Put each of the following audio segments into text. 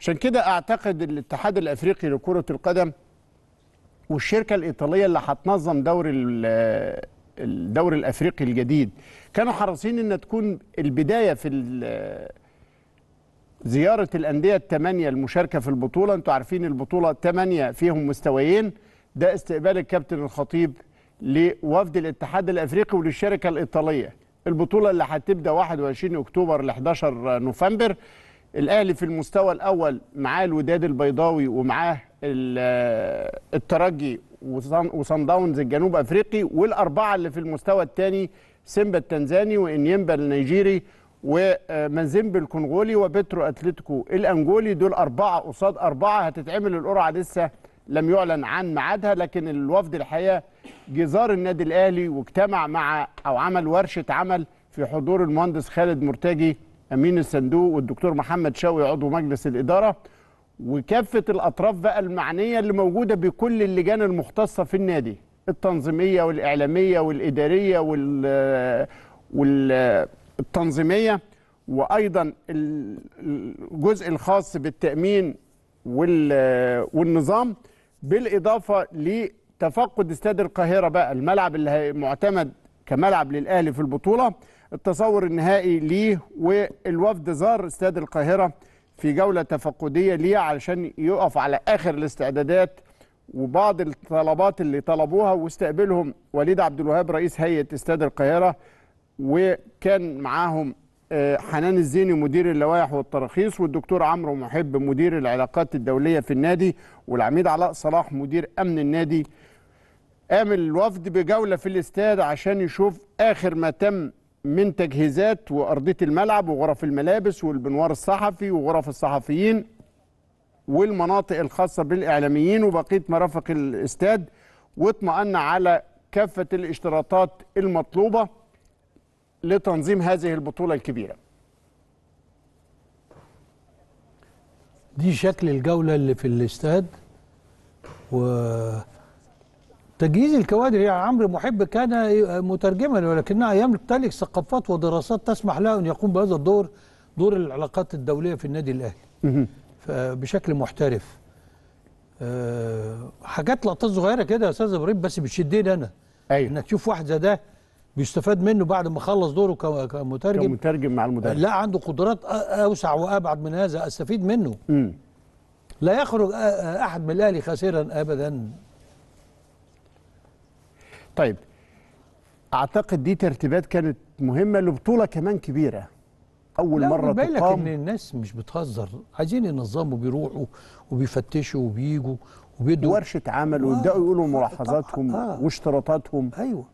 عشان كده اعتقد الاتحاد الافريقي لكره القدم والشركه الايطاليه اللي هتنظم دوري الدوري الافريقي الجديد كانوا حريصين ان تكون البدايه في زياره الانديه الثمانيه المشاركه في البطوله انتوا عارفين البطوله ثمانيه فيهم مستويين ده استقبال الكابتن الخطيب لوفد الاتحاد الافريقي وللشركه الايطاليه البطوله اللي هتبدا 21 اكتوبر ل 11 نوفمبر الاهلي في المستوى الاول معاه الوداد البيضاوي ومعاه الترجي وصن داونز الجنوب افريقي والاربعه اللي في المستوى الثاني سيمبا التنزاني وانيمبا النيجيري ومنزيمب الكونغولي وبترو اتلتيكو الانجولي دول اربعه قصاد اربعه هتتعمل القرعه لسه لم يعلن عن ميعادها لكن الوفد الحقيقه جزار النادي الاهلي واجتمع مع او عمل ورشه عمل في حضور المهندس خالد مرتجي امين الصندوق والدكتور محمد شوقي عضو مجلس الاداره وكافه الاطراف بقى المعنيه اللي موجوده بكل اللجان المختصه في النادي التنظيميه والاعلاميه والاداريه وال والتنظيميه وايضا الجزء الخاص بالتامين والنظام بالاضافه لتفقد استاد القاهره بقى الملعب اللي معتمد كملعب للاهلي في البطوله التصور النهائي ليه والوفد زار استاد القاهرة في جولة تفقدية ليه علشان يقف على آخر الاستعدادات وبعض الطلبات اللي طلبوها واستقبلهم وليد عبد الوهاب رئيس هيئة استاد القاهرة وكان معاهم آه، حنان الزيني مدير اللوائح والتراخيص والدكتور عمرو محب مدير العلاقات الدولية في النادي والعميد علاء صلاح مدير أمن النادي قام الوفد بجولة في الاستاد عشان يشوف آخر ما تم من تجهيزات وارضيه الملعب وغرف الملابس والبنوار الصحفي وغرف الصحفيين والمناطق الخاصه بالاعلاميين وبقيه مرافق الاستاد واطمأن على كافه الاشتراطات المطلوبه لتنظيم هذه البطوله الكبيره. دي شكل الجوله اللي في الاستاد و تجهيز الكوادر يا عمرو محب كان مترجما ولكنها يمتلك ثقافات ودراسات تسمح له ان يقوم بهذا الدور دور العلاقات الدوليه في النادي الاهلي بشكل محترف آه، حاجات لقطات صغيره كده يا استاذ ابراهيم بس بتشدني انا أيوة. انك تشوف واحد زي ده بيستفاد منه بعد ما خلص دوره كمترجم كمترجم مع المدرب لا عنده قدرات اوسع وابعد من هذا استفيد منه م. لا يخرج احد من الاهلي خاسرا ابدا طيب اعتقد دي ترتيبات كانت مهمه لبطوله كمان كبيره اول لا مره تقام لك ان الناس مش بتهزر عايزين ينظموا بيروحوا وبيفتشوا وبييجوا وبيدوا ورشه عمل آه ويبداوا يقولوا ملاحظاتهم آه آه واشتراطاتهم ايوه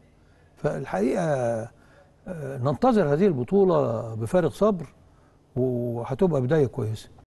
فالحقيقه آه، ننتظر هذه البطوله بفارغ صبر وهتبقى بدايه كويسه